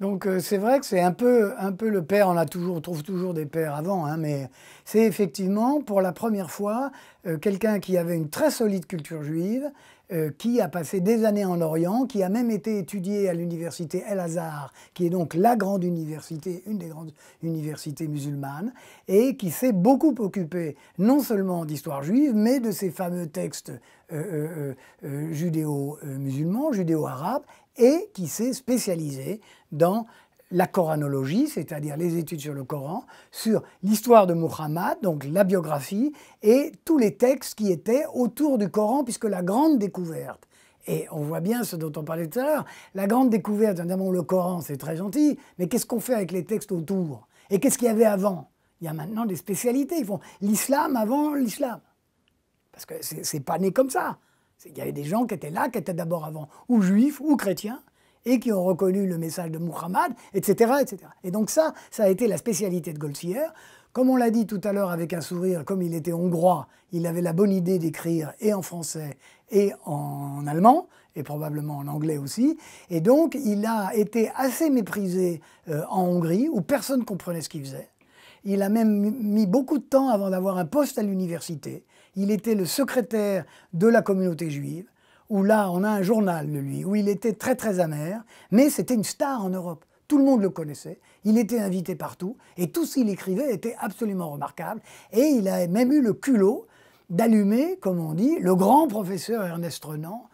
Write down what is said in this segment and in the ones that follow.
Donc euh, c'est vrai que c'est un peu, un peu le père, on, a toujours, trouve toujours des pères avant, hein, mais c'est effectivement pour la première fois euh, quelqu'un qui avait une très solide culture juive, euh, qui a passé des années en Orient, qui a même été étudié à l'université El-Azhar, qui est donc la grande université, une des grandes universités musulmanes, et qui s'est beaucoup occupé non seulement d'histoire juive, mais de ces fameux textes judéo-musulmans, judéo-arabes, et qui s'est spécialisé dans la coranologie, c'est-à-dire les études sur le Coran, sur l'histoire de Muhammad, donc la biographie, et tous les textes qui étaient autour du Coran, puisque la grande découverte, et on voit bien ce dont on parlait tout à l'heure, la grande découverte, notamment le Coran, c'est très gentil, mais qu'est-ce qu'on fait avec les textes autour Et qu'est-ce qu'il y avait avant Il y a maintenant des spécialités, ils font l'islam avant l'islam, parce que c'est pas né comme ça. Il y avait des gens qui étaient là, qui étaient d'abord avant, ou juifs, ou chrétiens, et qui ont reconnu le message de Muhammad, etc. etc. Et donc ça, ça a été la spécialité de Golsier. Comme on l'a dit tout à l'heure avec un sourire, comme il était hongrois, il avait la bonne idée d'écrire et en français et en allemand, et probablement en anglais aussi. Et donc il a été assez méprisé euh, en Hongrie, où personne ne comprenait ce qu'il faisait. Il a même mis beaucoup de temps avant d'avoir un poste à l'université il était le secrétaire de la communauté juive, où là on a un journal de lui, où il était très très amer, mais c'était une star en Europe. Tout le monde le connaissait, il était invité partout, et tout ce qu'il écrivait était absolument remarquable, et il a même eu le culot d'allumer, comme on dit, le grand professeur Ernest Renan,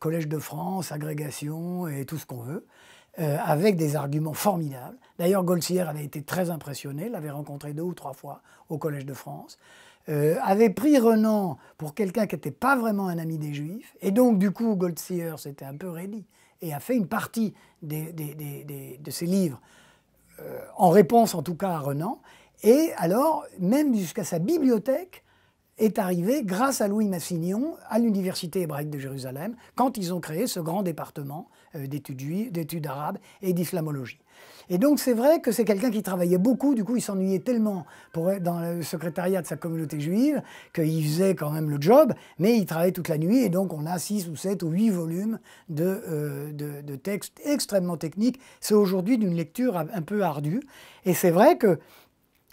Collège de France, agrégation et tout ce qu'on veut, euh, avec des arguments formidables. D'ailleurs, Golsière avait été très impressionné, l'avait rencontré deux ou trois fois au Collège de France. Euh, avait pris Renan pour quelqu'un qui n'était pas vraiment un ami des Juifs, et donc du coup Goldseer s'était un peu rédit et a fait une partie de ses livres euh, en réponse en tout cas à Renan, et alors même jusqu'à sa bibliothèque est arrivé grâce à Louis Massignon à l'Université hébraïque de Jérusalem quand ils ont créé ce grand département euh, d'études arabes et d'islamologie. Et donc c'est vrai que c'est quelqu'un qui travaillait beaucoup, du coup il s'ennuyait tellement dans le secrétariat de sa communauté juive qu'il faisait quand même le job, mais il travaillait toute la nuit et donc on a 6 ou 7 ou 8 volumes euh, de, textes extrêmement techniques. C'est aujourd'hui d'une lecture un peu ardue. Et c'est vrai que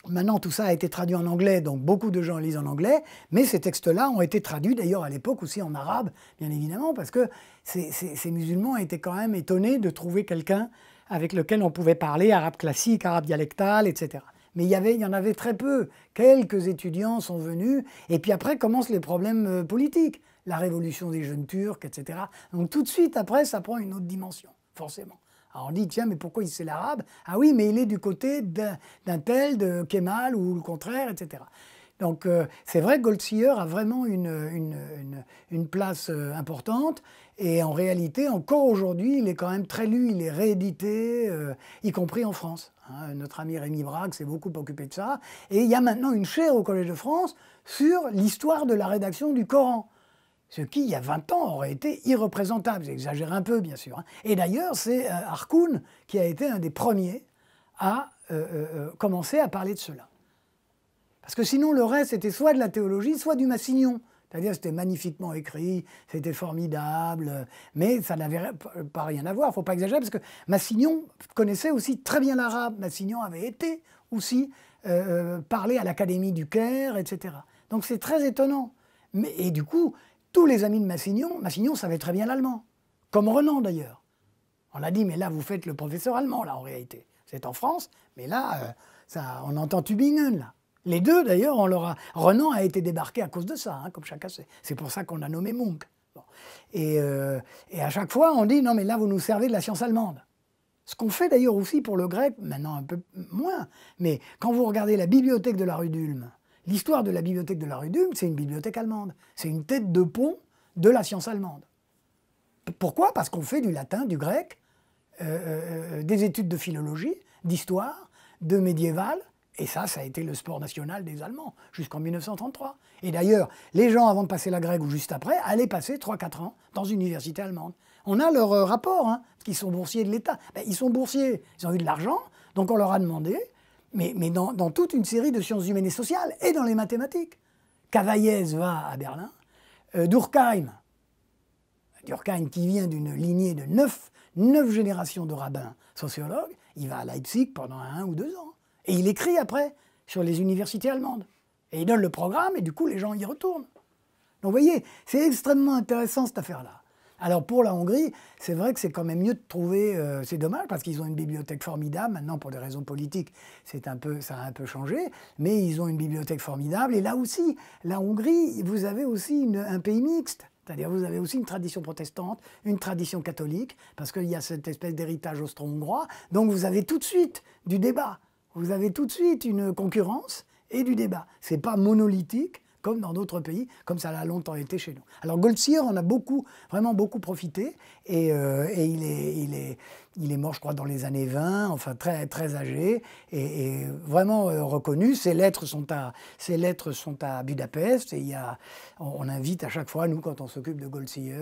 Maintenant, tout ça a été traduit en anglais, donc beaucoup de gens lisent en anglais, mais ces textes-là ont été traduits d'ailleurs à l'époque aussi en arabe, bien évidemment, parce que ces musulmans étaient quand même étonnés de trouver quelqu'un avec lequel on pouvait parler arabe classique, arabe dialectal, etc. Mais il y, avait, il y en avait très peu. Quelques étudiants sont venus, et puis après commencent les problèmes euh, politiques, la révolution des jeunes turcs, etc. Donc tout de suite après, ça prend une autre dimension, forcément. Alors on dit, tiens, mais pourquoi il sait l'arabe Ah oui, mais il est du côté d'un tel, de Kemal, ou le contraire, etc. Donc euh, c'est vrai que Goldseer a vraiment une, place euh, importante. Et en réalité, encore aujourd'hui, il est quand même très lu, il est réédité, euh, y compris en France. Hein. notre ami Rémi Braque s'est beaucoup occupé de ça. Et il y a maintenant une chaire au Collège de France sur l'histoire de la rédaction du Coran. Ce qui, il y a 20 ans, aurait été irreprésentable. J'exagère un peu, bien sûr. Hein. Et d'ailleurs, c'est Harkoun qui a été un des premiers à commencer à parler de cela. Parce que sinon, le reste, c'était soit de la théologie, soit du Massignon. C'est-à-dire, c'était magnifiquement écrit, c'était formidable, mais ça n'avait pas rien à voir, il ne faut pas exagérer, parce que Massignon connaissait aussi très bien l'arabe. Massignon avait été aussi euh, euh, parlé à l'Académie du Caire, etc. Donc c'est très étonnant. Mais, et du coup, tous les amis de Massignon, Massignon savait très bien l'allemand, comme Renan d'ailleurs. On l'a dit, mais là, vous faites le professeur allemand, là, en réalité. C'est en France, mais là, euh, ça, on entend Tübingen, là. Les deux, d'ailleurs, on leur a... Renan a été débarqué à cause de ça, hein, comme chacun sait. C'est pour ça qu'on a nommé Munch. Euh, et, à chaque fois, on dit non, mais là, vous nous servez de la science allemande. Ce qu'on fait d'ailleurs aussi pour le grec, maintenant un peu moins. Mais quand vous regardez la bibliothèque de la rue d'Ulm, l'histoire de la bibliothèque de la rue d'Ulm, c'est une bibliothèque allemande. C'est une tête de pont de la science allemande. Pourquoi Parce qu'on fait du latin, du grec, euh, euh, des études de philologie, d'histoire, de médiéval, et ça, ça a été le sport national des Allemands jusqu'en 1933. Et d'ailleurs, les gens, avant de passer la grecque ou juste après, allaient passer 3-4 ans dans une université allemande. On a leur euh, rapport, hein, parce qu'ils sont boursiers de l'État. Ben, ils sont boursiers, ils ont eu de l'argent, donc on leur a demandé, mais, dans, toute une série de sciences humaines et sociales, et dans les mathématiques. Cavaillès va à Berlin, euh, Durkheim, Durkheim qui vient d'une lignée de neuf, 9 générations de rabbins sociologues, il va à Leipzig pendant un ou deux ans. Et il écrit après sur les universités allemandes. Et il donne le programme et du coup les gens y retournent. Donc vous voyez, c'est extrêmement intéressant cette affaire-là. Alors pour la Hongrie, c'est vrai que c'est quand même mieux de trouver, euh, c'est dommage parce qu'ils ont une bibliothèque formidable, maintenant pour des raisons politiques, c'est un peu, ça a un peu changé, mais ils ont une bibliothèque formidable. Et là aussi, la Hongrie, vous avez aussi un pays mixte. C'est-à-dire vous avez aussi une tradition protestante, une tradition catholique, parce qu'il y a cette espèce d'héritage austro-hongrois. Donc vous avez tout de suite du débat vous avez tout de suite une concurrence et du débat. Ce n'est pas monolithique, comme dans d'autres pays, comme ça l'a longtemps été chez nous. Alors Goldseer, on a beaucoup, vraiment beaucoup profité, et, euh, il, est, il, est, il est mort, je crois, dans les années 20, enfin très, très âgé, et, vraiment euh, reconnu. Ses lettres, sont à, ses lettres sont à Budapest, et il y a, on, invite à chaque fois, nous, quand on s'occupe de Goldseer.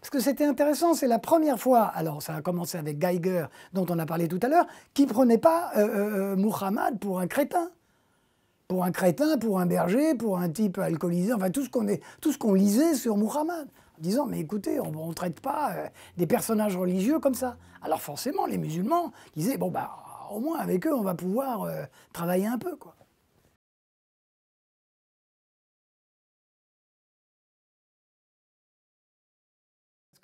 parce que c'était intéressant, c'est la première fois, alors ça a commencé avec Geiger, dont on a parlé tout à l'heure, qui prenait pas euh, euh Muhammad pour un crétin pour un crétin, pour un berger, pour un type alcoolisé, enfin tout ce qu'on qu'on lisait sur Muhammad, en disant mais écoutez, on ne traite pas euh, des personnages religieux comme ça. Alors forcément, les musulmans disaient bon bah au moins avec eux on va pouvoir euh, travailler un peu quoi.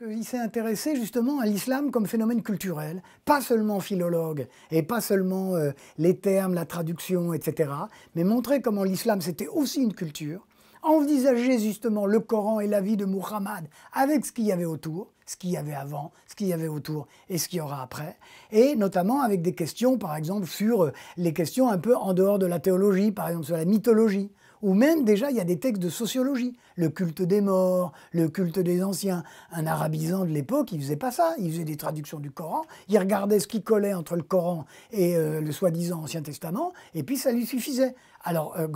Il s'est intéressé justement à l'islam comme phénomène culturel, pas seulement philologue, et pas seulement euh, les termes, la traduction, etc., mais montrer comment l'islam c'était aussi une culture, envisager justement le Coran et la vie de Muhammad avec ce qu'il y avait autour, ce qu'il y avait avant, ce qu'il y avait autour et ce qu'il y aura après, et notamment avec des questions par exemple sur euh, les questions un peu en dehors de la théologie, par exemple sur la mythologie, ou même déjà il y a des textes de sociologie, le culte des morts, le culte des anciens. Un arabisant de l'époque, il faisait pas ça, il faisait des traductions du Coran, il regardait ce qui collait entre le Coran et euh, le soi-disant Ancien Testament, et puis ça lui suffisait. Alors euh,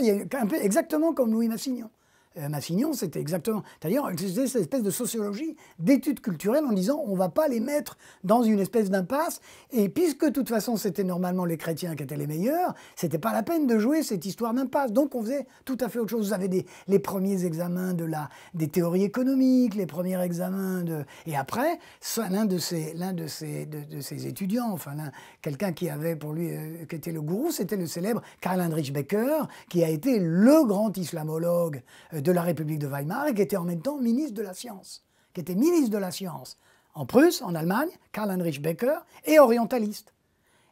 il y un peu exactement comme Louis Massignon. Euh, Massignon, c'était exactement. d'ailleurs à dire c'était cette espèce de sociologie d'études culturelles en disant on ne va pas les mettre dans une espèce d'impasse. Et puisque, de toute façon, c'était normalement les chrétiens qui étaient les meilleurs, c'était pas la peine de jouer cette histoire d'impasse. Donc, on faisait tout à fait autre chose. Vous avez les premiers examens de la, des théories économiques, les premiers examens de. Et après, l'un de ces, l'un de ces, de, étudiants, enfin, quelqu'un qui avait pour lui, euh, qui était le gourou, c'était le célèbre Karl Heinrich Becker, qui a été le grand islamologue. Euh, de la République de Weimar et qui était en même temps ministre de la Science, qui était ministre de la Science en Prusse, en Allemagne, Karl Heinrich Becker, et orientaliste.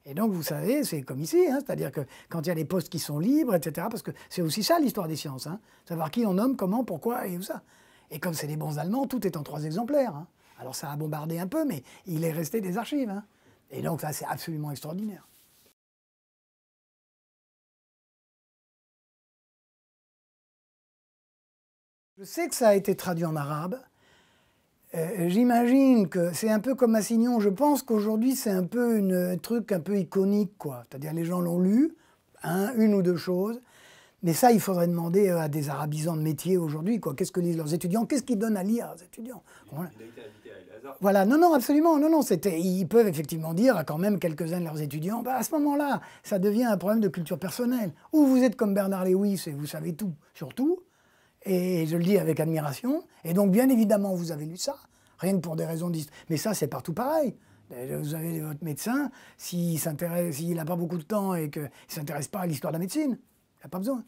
Et donc, vous savez, c'est comme ici, hein, c'est-à-dire que quand il y a des postes qui sont libres, etc., parce que c'est aussi ça l'histoire des sciences, hein, savoir qui on nomme, comment, pourquoi et tout ça. Et comme c'est des bons Allemands, tout est en trois exemplaires. Hein. Alors ça a bombardé un peu, mais il est resté des archives. Et donc, ça, c'est absolument extraordinaire. Je sais que ça a été traduit en arabe. Euh, j'imagine que c'est un peu comme Massignon. Je pense qu'aujourd'hui, c'est un peu une, un truc un peu iconique, quoi. C'est-à-dire, les gens l'ont lu, hein, une ou deux choses. Mais ça, il faudrait demander euh, à des Arabisants de métier aujourd'hui, quoi. Qu'est-ce que lisent leurs étudiants Qu'est-ce qu'ils donnent à lire aux étudiants voilà. à voilà. non, non, absolument. Non, non, c'était, ils peuvent effectivement dire à quand même quelques-uns de leurs étudiants, bah, à ce moment-là, ça devient un problème de culture personnelle. Ou vous êtes comme Bernard Lewis et vous savez tout, surtout, et je le dis avec admiration. Et donc, bien évidemment, vous avez lu ça, rien que pour des raisons d'histoire. Mais ça, c'est partout pareil. Euh, vous avez votre médecin, s'il n'a pas beaucoup de temps et qu'il ne s'intéresse pas à l'histoire de la médecine, il n'a pas besoin.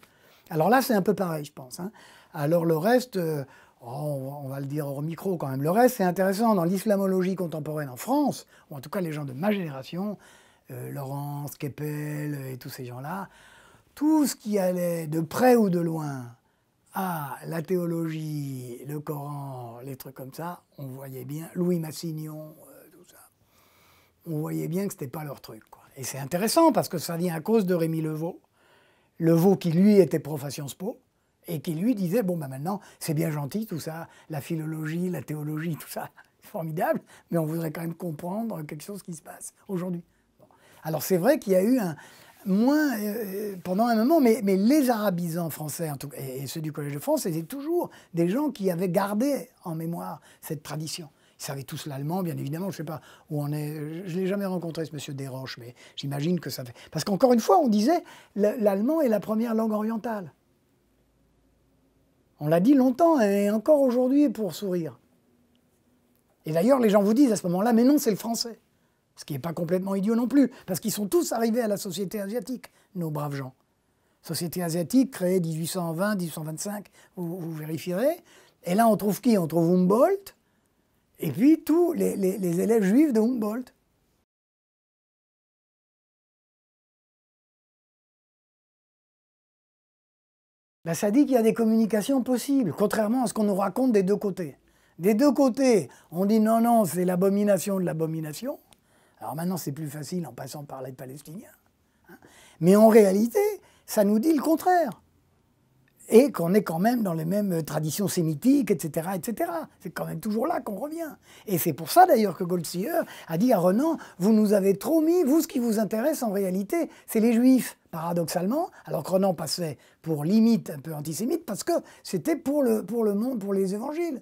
Alors là, c'est un peu pareil, je pense. Hein. Alors le reste, euh, oh, on va le dire au micro quand même, le reste, c'est intéressant. Dans l'islamologie contemporaine en France, ou en tout cas les gens de ma génération, euh, Laurence, Keppel et tous ces gens-là, tout ce qui allait de près ou de loin ah, la théologie, le Coran, les trucs comme ça, on voyait bien, Louis Massignon, euh, tout ça, on voyait bien que ce n'était pas leur truc. Et c'est intéressant parce que ça vient à cause de Rémi Levaux, Levaux qui lui était prof à Sciences Po, et qui lui disait, bon ben maintenant, c'est bien gentil tout ça, la philologie, la théologie, tout ça, formidable, mais on voudrait quand même comprendre quelque chose qui se passe aujourd'hui. Alors c'est vrai qu'il y a eu un, moins euh, pendant un moment, mais, les arabisants français, et, et ceux du Collège de France, étaient toujours des gens qui avaient gardé en mémoire cette tradition. Ils savaient tous l'allemand, bien évidemment. Je ne sais pas où on est. Je ne l'ai jamais rencontré, ce monsieur Desroches, mais j'imagine que ça fait. Parce qu'encore une fois, on disait l'allemand est la première langue orientale. On l'a dit longtemps hein, et encore aujourd'hui pour sourire. Et d'ailleurs, les gens vous disent à ce moment-là, mais non, c'est le français. Ce qui n'est pas complètement idiot non plus, parce qu'ils sont tous arrivés à la société asiatique, nos braves gens. Société asiatique créée 1820, 1825, vous, vérifierez. Et là, on trouve qui On trouve Humboldt, et puis tous les, élèves juifs de Humboldt. Ben, ça dit qu'il y a des communications possibles, contrairement à ce qu'on nous raconte des deux côtés. Des deux côtés, on dit non, non, c'est l'abomination de l'abomination. Alors maintenant, c'est plus facile en passant par les Palestiniens. Hein. Mais en réalité, ça nous dit le contraire. Et qu'on est quand même dans les mêmes traditions sémitiques, etc. etc. C'est quand même toujours là qu'on revient. Et c'est pour ça d'ailleurs que Goldseyer a dit à Renan, vous nous avez trop mis, vous ce qui vous intéresse en réalité, c'est les juifs, paradoxalement, alors que Renan passait pour limite un peu antisémite, parce que c'était pour le, pour le monde, pour les évangiles,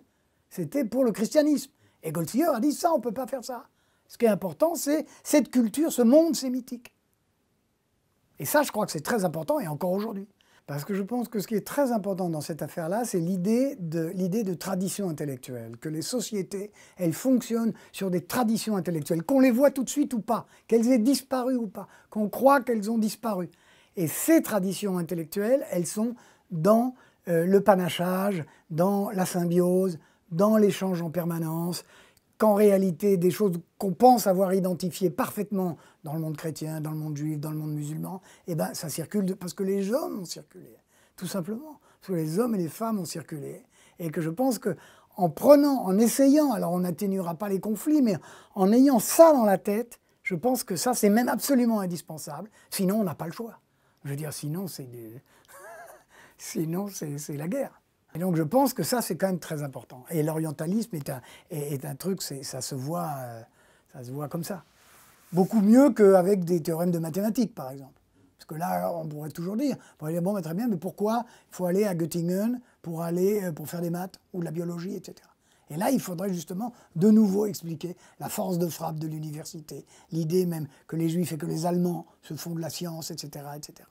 c'était pour le christianisme. Et Goldseyer a dit, ça, on ne peut pas faire ça. Ce qui est important, c'est cette culture, ce monde sémitique. Et ça, je crois que c'est très important, et encore aujourd'hui. Parce que je pense que ce qui est très important dans cette affaire-là, c'est l'idée de, de tradition intellectuelle, que les sociétés, elles fonctionnent sur des traditions intellectuelles, qu'on les voit tout de suite ou pas, qu'elles aient disparu ou pas, qu'on croit qu'elles ont disparu. Et ces traditions intellectuelles, elles sont dans euh, le panachage, dans la symbiose, dans l'échange en permanence, qu'en réalité, des choses qu'on pense avoir identifiées parfaitement dans le monde chrétien, dans le monde juif, dans le monde musulman, eh ben, ça circule parce que les hommes ont circulé, tout simplement. Parce que les hommes et les femmes ont circulé. Et que je pense que en prenant, en essayant, alors on n'atténuera pas les conflits, mais en ayant ça dans la tête, je pense que ça, c'est même absolument indispensable. Sinon, on n'a pas le choix. Je veux dire, sinon, c'est du... sinon, c'est la guerre. Et donc je pense que ça, c'est quand même très important. Et l'orientalisme est un, est, un truc, ça, se voit, euh, ça se voit comme ça. Beaucoup mieux qu'avec des théorèmes de mathématiques, par exemple. Parce que là, on pourrait toujours dire, bon, bah, très bien, mais pourquoi il faut aller à Göttingen pour, aller, euh, pour faire des maths ou de la biologie, etc. Et là, il faudrait justement de nouveau expliquer la force de frappe de l'université, l'idée même que les juifs et que les allemands se font de la science, etc. etc.